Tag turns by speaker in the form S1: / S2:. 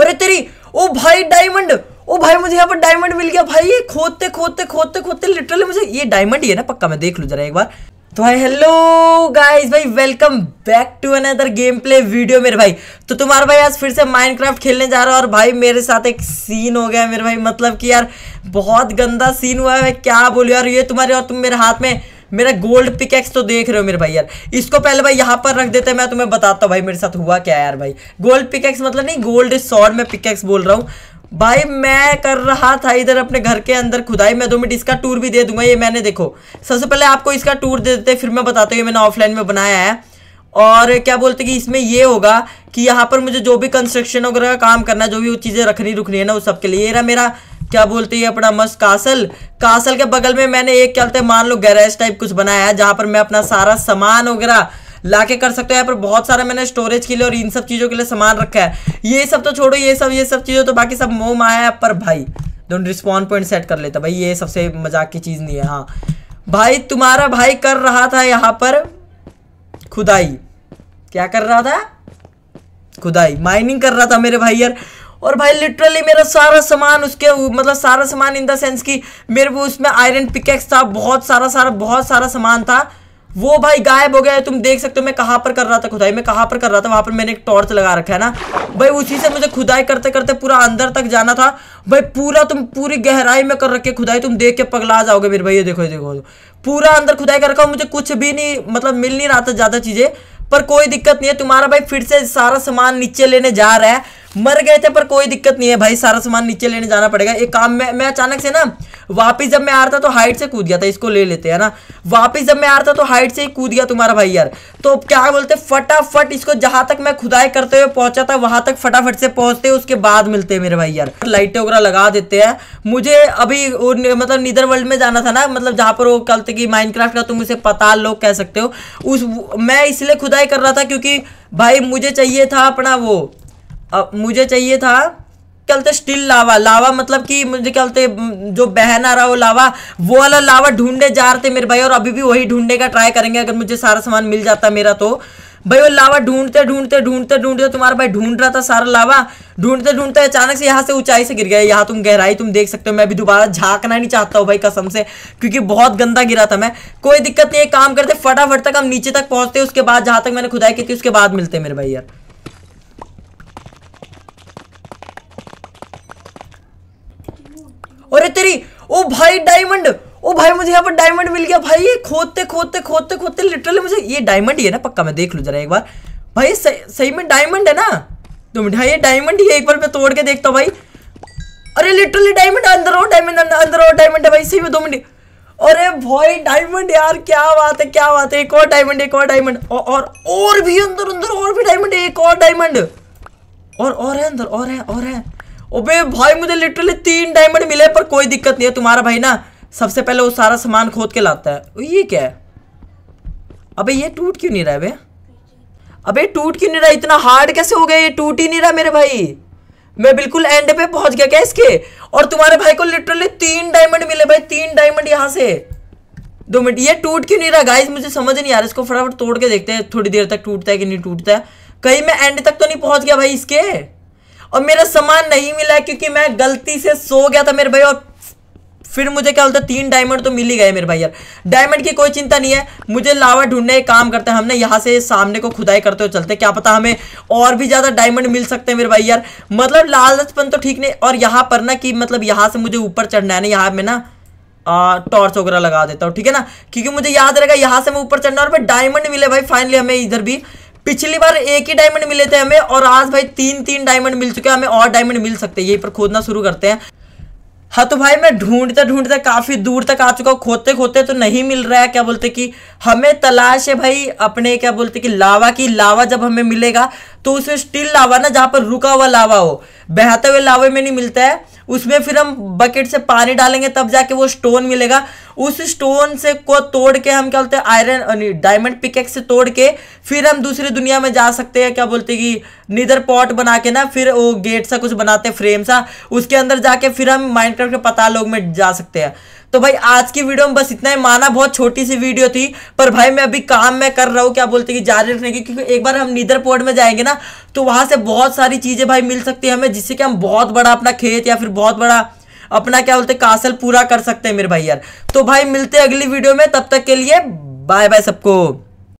S1: अरे तेरी ओ भाई डायमंड ओ भाई मुझे यहाँ पर डायमंड मिल गया भाई ये खोदते खोदते खोदते खोदते लिटरली मुझे ये डायमंड ही है ना पक्का मैं देख लू जरा एक बार तो भाई हेलो गाइस भाई welcome back to another game play video मेरे भाई तो तुम्हारा भाई आज फिर से माइनक्राफ्ट खेलने जा रहा है और भाई मेरे साथ एक सीन हो गया मेरे भाई मतलब कि यार बहुत गंदा सीन हुआ है क्या बोलूँ यार ये तुम्हारे और तुम मेरे हाथ में मेरा गोल्ड पिकेक्स तो देख रहे हो मेरे भाई यार इसको पहले भाई यहाँ पर रख देते हैं मैं तुम्हें बताता हूँ भाई मेरे साथ हुआ क्या यार भाई गोल्ड पिकेक्स मतलब नहीं गोल्ड शॉर्ट में पिकेक्स बोल रहा हूँ भाई मैं कर रहा था इधर अपने घर के अंदर खुदाई मैं दो मिनट इसका टूर भी दे दूंगा ये मैंने देखो सबसे पहले आपको इसका टूर दे देते फिर मैं बताता हूँ ये मैंने ऑफलाइन में बनाया है और क्या बोलते कि इसमें ये होगा कि यहाँ पर मुझे जो भी कंस्ट्रक्शन वगैरह का काम करना है जो भी वो चीज़ें रखनी रुकनी है ना उस सब के लिए ये रहा मेरा क्या बोलते हैं अपना मस्त कासल कासल के बगल में मैंने एक क्या बोलते हैं मान लो गैरेज टाइप कुछ बनाया है जहाँ पर मैं अपना सारा सामान वगैरह ला के कर सकते हो यहाँ पर बहुत सारा मैंने स्टोरेज के लिए और इन सब चीज़ों के लिए सामान रखा है ये सब तो छोड़ो ये सब ये सब चीजों तो बाकी सब आया है पर भाई दोनों रिस्पॉन्ड पॉइंट सेट कर लेता भाई ये सबसे मजाक की चीज़ नहीं है हाँ भाई तुम्हारा भाई कर रहा था यहाँ पर खुदाई क्या कर रहा था खुदाई माइनिंग कर रहा था मेरे भाई यार और भाई लिटरली मेरा सारा सामान उसके मतलब सारा सामान इन द सेंस कि मेरे वो उसमें आयरन पिकेक्स था बहुत सारा सारा बहुत सारा सामान था वो भाई गायब हो गया है तुम देख सकते हो मैं कहाँ पर कर रहा था खुदाई मैं कहाँ पर कर रहा था वहाँ पर मैंने एक टॉर्च लगा रखा है ना भाई उसी से मुझे खुदाई करते करते पूरा अंदर तक जाना था भाई पूरा तुम पूरी गहराई में कर रखे खुदाई तुम देख के पगला जाओगे मेरे भाई ये देखो ये देखो पूरा अंदर खुदाई कर रखा मुझे कुछ भी नहीं मतलब मिल नहीं रहा था ज़्यादा चीज़ें पर कोई दिक्कत नहीं है तुम्हारा भाई फिर से सारा सामान नीचे लेने जा रहा है मर गए थे पर कोई दिक्कत नहीं है भाई सारा सामान नीचे लेने जाना पड़ेगा एक काम मैं मैं अचानक से ना वापस जब मैं आ रहा था तो हाइट से कूद गया था इसको ले लेते हैं ना वापस जब मैं आ रहा था तो हाइट से ही कूद गया तुम्हारा भाई यार तो क्या बोलते फटाफट इसको जहां तक मैं खुदाई करते हुए पहुंचा था वहां तक फटाफट से पहुंचते उसके बाद मिलते हैं मेरे भाई यार लाइटें वगैरह लगा देते हैं मुझे अभी मतलब नीदर वर्ल्ड में जाना था ना मतलब जहां पर वो कल तक क्राफ्ट का तुम उसे पता लोग कह सकते हो उस मैं इसलिए खुदाई कर रहा था क्योंकि भाई मुझे चाहिए था अपना वो अब मुझे चाहिए था क्या बोलते स्टिल लावा लावा मतलब कि मुझे क्या बोलते जो बहन आ रहा वो लावा वो वाला लावा ढूंढने जा रहे थे मेरे भाई और अभी भी वही ढूंढने का ट्राई करेंगे अगर मुझे सारा सामान मिल जाता मेरा तो भाई वो लावा ढूंढते ढूंढते ढूंढते ढूंढते तुम्हारा भाई ढूंढ रहा था सारा लावा ढूंढते ढूंढते अचानक से यहाँ से ऊंचाई से गिर गया यहाँ तुम गहराई तुम देख सकते हो मैं भी दोबारा झांकना नहीं चाहता हूँ भाई कसम से क्योंकि बहुत गंदा गिरा था मैं कोई दिक्कत नहीं है काम करते फटाफट तक हम नीचे तक पहुंचते उसके बाद जहाँ तक मैंने खुदाई की थी उसके बाद मिलते मेरे भाई यार अरे तेरी ओ भाई डायमंड ओ भाई मुझे यहाँ पर डायमंड मिल गया भाई ये खोदते खोदते खोदते खोदते लिटरली मुझे ये डायमंड ही है ना पक्का मैं देख लू जरा एक बार भाई सही, सही में डायमंड है ना तो मिठा ये डायमंड ही है एक बार मैं तोड़ के देखता हूँ भाई अरे लिटरली डायमंड अंदर और डायमंड अंदर और डायमंड है भाई सही में दो मिनट अरे भाई डायमंड यार क्या बात है क्या बात है एक और डायमंड एक और डायमंड और और भी अंदर अंदर और भी डायमंड एक और डायमंड और और है अंदर और है और है ओबे भाई मुझे लिटरली तीन डायमंड मिले पर कोई दिक्कत नहीं है तुम्हारा भाई ना सबसे पहले वो सारा सामान खोद के लाता है ये क्या है अबे ये टूट क्यों नहीं रहा है भाई अबे टूट क्यों नहीं रहा इतना हार्ड कैसे हो गया ये टूट ही नहीं रहा मेरे भाई मैं बिल्कुल एंड पे पहुंच गया क्या इसके और तुम्हारे भाई को लिटरली तीन डायमंड मिले भाई तीन डायमंड यहाँ से दो मिनट ये टूट क्यों नहीं रहा गाइस मुझे समझ नहीं आ रहा इसको फटाफट तोड़ के देखते हैं थोड़ी देर तक टूटता है कि नहीं टूटता है कहीं मैं एंड तक तो नहीं पहुंच गया भाई इसके और मेरा सामान नहीं मिला क्योंकि मैं गलती से सो गया था मेरे भाई और फिर मुझे क्या बोलता है तीन डायमंड तो मिल ही गए मेरे भाई यार डायमंड की कोई चिंता नहीं है मुझे लावा ढूंढने का काम करते हैं हमने यहाँ से सामने को खुदाई करते हुए चलते क्या पता हमें और भी ज़्यादा डायमंड मिल सकते हैं मेरे भाई यार मतलब लालचपन तो ठीक नहीं और यहाँ पर ना कि मतलब यहाँ से मुझे ऊपर चढ़ना है ना यहाँ में ना टॉर्च वगैरह लगा देता हूँ ठीक है ना क्योंकि मुझे याद रहेगा यहाँ से मैं ऊपर चढ़ना और भाई डायमंड मिले भाई फाइनली हमें इधर भी पिछली बार एक ही डायमंड मिले थे हमें और आज भाई तीन तीन डायमंड मिल चुके हैं हमें और डायमंड मिल सकते हैं यहीं पर खोदना शुरू करते हैं हाँ तो भाई मैं ढूंढते ढूंढते काफ़ी दूर तक आ चुका हूँ खोदते खोदते तो नहीं मिल रहा है क्या बोलते कि हमें तलाश है भाई अपने क्या बोलते कि लावा की लावा जब हमें मिलेगा तो उसमें स्टील लावा ना जहाँ पर रुका हुआ लावा हो बहते हुए लावे में नहीं मिलता है उसमें फिर हम बकेट से पानी डालेंगे तब जाके वो स्टोन मिलेगा उस स्टोन से को तोड़ के हम क्या बोलते हैं आयरन डायमंड पिकेक्स से तोड़ के फिर हम दूसरी दुनिया में जा सकते हैं क्या बोलते हैं कि नीदर पॉट बना के ना फिर वो गेट सा कुछ बनाते हैं फ्रेम सा उसके अंदर जाके फिर हम माइनक्राफ्ट के पता लोग में जा सकते हैं तो भाई आज की वीडियो में बस इतना ही माना बहुत छोटी सी वीडियो थी पर भाई मैं अभी काम में कर रहा हूँ क्या बोलते कि जारी रखने की क्योंकि एक बार हम नीदर पोर्ट में जाएंगे ना तो वहाँ से बहुत सारी चीज़ें भाई मिल सकती है हमें जिससे कि हम बहुत बड़ा अपना खेत या फिर बहुत बड़ा अपना क्या बोलते कासल पूरा कर सकते हैं मेरे भाई यार तो भाई मिलते हैं अगली वीडियो में तब तक के लिए बाय बाय सबको